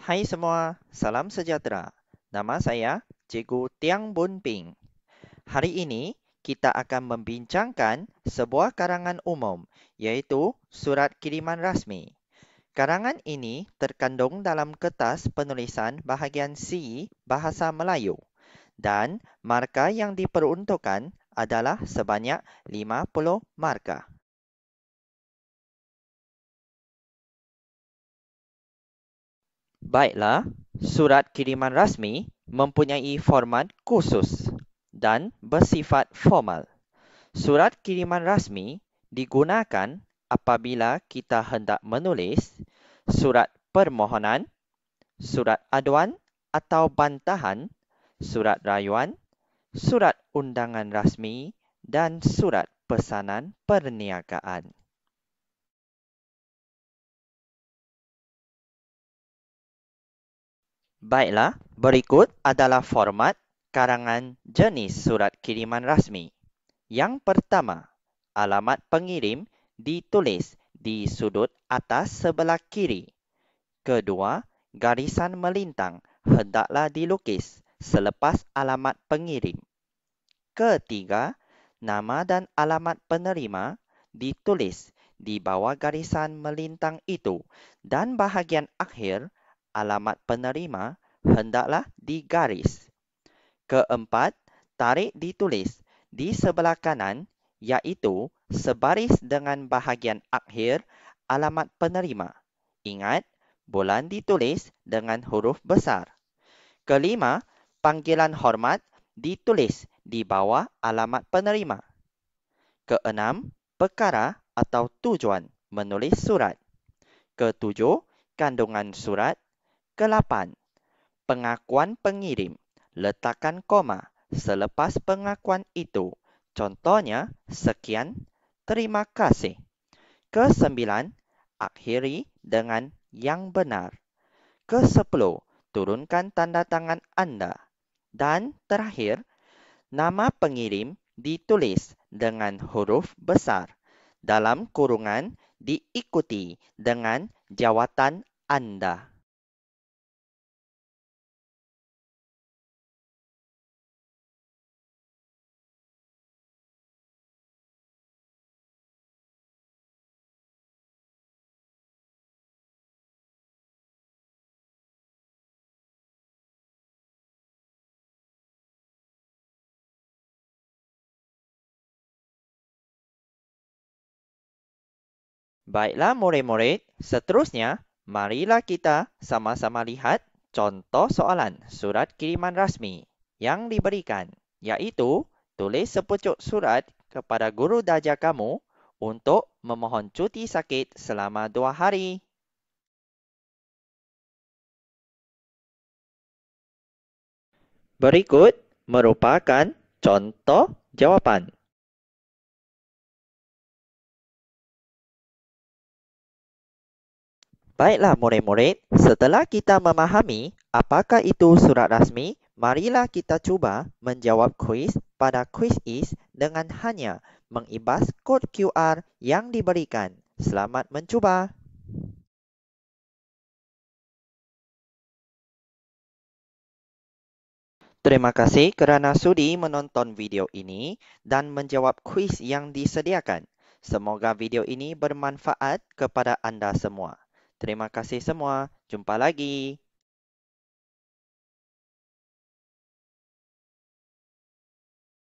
Hai semua, salam sejahtera. Nama saya Cikgu Tiang Bun Ping. Hari ini, kita akan membincangkan sebuah karangan umum, iaitu surat kiriman rasmi. Karangan ini terkandung dalam kertas penulisan bahagian C Bahasa Melayu dan markah yang diperuntukkan adalah sebanyak 50 markah. Baiklah, surat kiriman rasmi mempunyai format khusus dan bersifat formal. Surat kiriman rasmi digunakan apabila kita hendak menulis surat permohonan, surat aduan atau bantahan, surat rayuan, surat undangan rasmi dan surat pesanan perniagaan. Baiklah, berikut adalah format karangan jenis surat kiriman rasmi. Yang pertama, alamat pengirim ditulis di sudut atas sebelah kiri. Kedua, garisan melintang hendaklah dilukis selepas alamat pengirim. Ketiga, nama dan alamat penerima ditulis di bawah garisan melintang itu dan bahagian akhir adalah alamat penerima hendaklah digaris. Keempat, tarikh ditulis di sebelah kanan iaitu sebaris dengan bahagian akhir alamat penerima. Ingat, bulan ditulis dengan huruf besar. Kelima, panggilan hormat ditulis di bawah alamat penerima. Keenam, perkara atau tujuan menulis surat. Ketujuh, kandungan surat ke-8. Pengakuan pengirim. Letakkan koma selepas pengakuan itu. Contohnya, sekian, terima kasih. Ke-9. Akhiri dengan yang benar. Ke-10. Turunkan tanda tangan anda. Dan terakhir, nama pengirim ditulis dengan huruf besar dalam kurungan diikuti dengan jawatan anda. Baiklah murid-murid, seterusnya marilah kita sama-sama lihat contoh soalan surat kiriman rasmi yang diberikan iaitu tulis sepucuk surat kepada guru darjah kamu untuk memohon cuti sakit selama dua hari. Berikut merupakan contoh jawapan. Baiklah, murid-murid. Setelah kita memahami apakah itu surat rasmi, marilah kita cuba menjawab kuis pada kuis is dengan hanya mengibas kod QR yang diberikan. Selamat mencuba. Terima kasih kerana sudi menonton video ini dan menjawab kuis yang disediakan. Semoga video ini bermanfaat kepada anda semua. Terima kasih semua. Jumpa lagi.